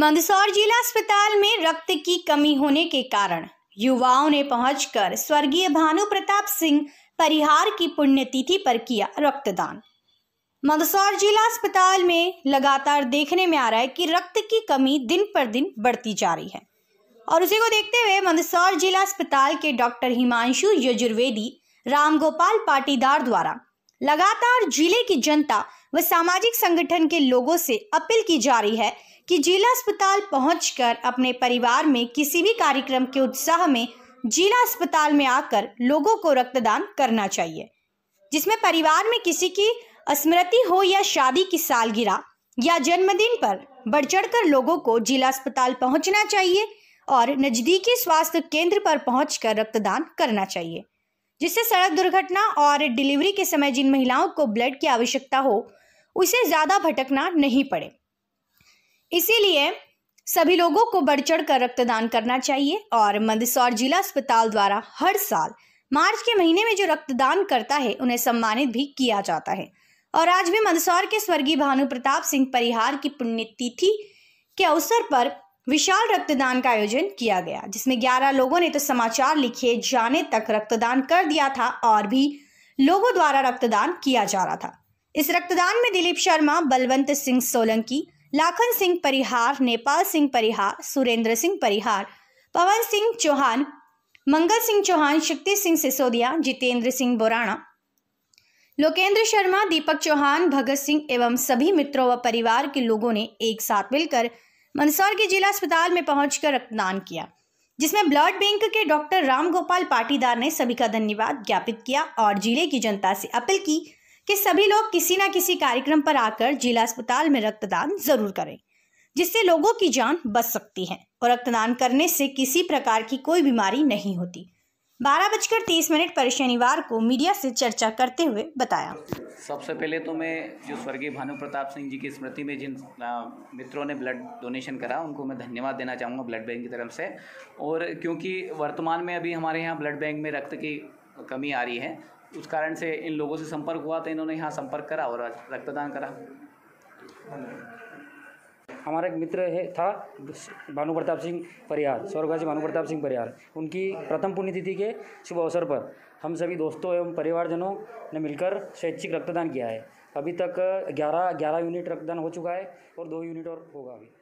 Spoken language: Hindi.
मंदसौर जिला अस्पताल में रक्त की कमी होने के कारण युवाओं ने पहुंचकर स्वर्गीय भानु प्रताप सिंह परिहार की पुण्यतिथि पर किया रक्तदान मंदसौर जिला अस्पताल में लगातार देखने में आ रहा है कि रक्त की कमी दिन पर दिन बढ़ती जा रही है और उसी को देखते हुए मंदसौर जिला अस्पताल के डॉक्टर हिमांशु यजुर्वेदी रामगोपाल पाटीदार द्वारा लगातार जिले की जनता व सामाजिक संगठन के लोगों से अपील की जा रही है कि जिला अस्पताल पहुंचकर अपने परिवार में किसी भी कार्यक्रम के उत्साह में जिला अस्पताल में आकर लोगों को रक्तदान करना चाहिए जिसमें परिवार में किसी की स्मृति हो या शादी की सालगिरह या जन्मदिन पर बढ़ कर लोगों को जिला अस्पताल पहुंचना चाहिए और नज़दीकी स्वास्थ्य केंद्र पर पहुंचकर रक्तदान करना चाहिए जिससे सड़क दुर्घटना और डिलीवरी के समय जिन महिलाओं को ब्लड की आवश्यकता हो उसे ज़्यादा भटकना नहीं पड़े इसीलिए सभी लोगों को बढ़ चढ़ कर रक्तदान करना चाहिए और मंदसौर जिला अस्पताल द्वारा हर साल मार्च के महीने में जो रक्तदान करता है उन्हें सम्मानित भी किया जाता है और आज भी मंदसौर के स्वर्गीय भानु प्रताप सिंह परिहार की पुण्यतिथि के अवसर पर विशाल रक्तदान का आयोजन किया गया जिसमें ग्यारह लोगों ने तो समाचार लिखे जाने तक रक्तदान कर दिया था और भी लोगों द्वारा रक्तदान किया जा रहा था इस रक्तदान में दिलीप शर्मा बलवंत सिंह सोलंकी लाखन सिंह परिहार नेपाल सिंह परिहार सुरेंद्र सिंह परिहार पवन सिंह चौहान मंगल सिंह चौहान शक्ति सिंह सिसोदिया जितेंद्र सिंह बोराणा लोकेंद्र शर्मा दीपक चौहान भगत सिंह एवं सभी मित्रों व परिवार के लोगों ने एक साथ मिलकर मंदसौर के जिला अस्पताल में पहुंचकर रक्तदान किया जिसमें ब्लड बैंक के डॉक्टर रामगोपाल पाटीदार ने सभी का धन्यवाद ज्ञापित किया और जिले की जनता से अपील की कि सभी लोग किसी ना किसी कार्यक्रम पर आकर जिला अस्पताल में रक्तदान जरूर करें जिससे लोगों की जान बच सकती है और रक्तदान करने से किसी प्रकार की कोई बीमारी नहीं होती बारह बजकर तीस मिनट पर शनिवार को मीडिया से चर्चा करते हुए बताया सबसे पहले तो मैं जो स्वर्गीय भानु प्रताप सिंह जी की स्मृति में जिन मित्रों ने ब्लड डोनेशन करा उनको मैं धन्यवाद देना चाहूँगा ब्लड बैंक की तरफ से और क्योंकि वर्तमान में अभी हमारे यहाँ ब्लड बैंक में रक्त की कमी आ रही है उस कारण से इन लोगों से संपर्क हुआ तो इन्होंने यहाँ संपर्क करा और रक्तदान करा हमारा एक मित्र है था भानु प्रताप सिंह परिहार स्वर्गवासी भानु प्रताप सिंह परिहार उनकी प्रथम पुण्यतिथि के शुभ अवसर पर हम सभी दोस्तों एवं परिवारजनों ने मिलकर स्वैच्छिक रक्तदान किया है अभी तक ग्यारह ग्यारह यूनिट रक्तदान हो चुका है और दो यूनिट और होगा अभी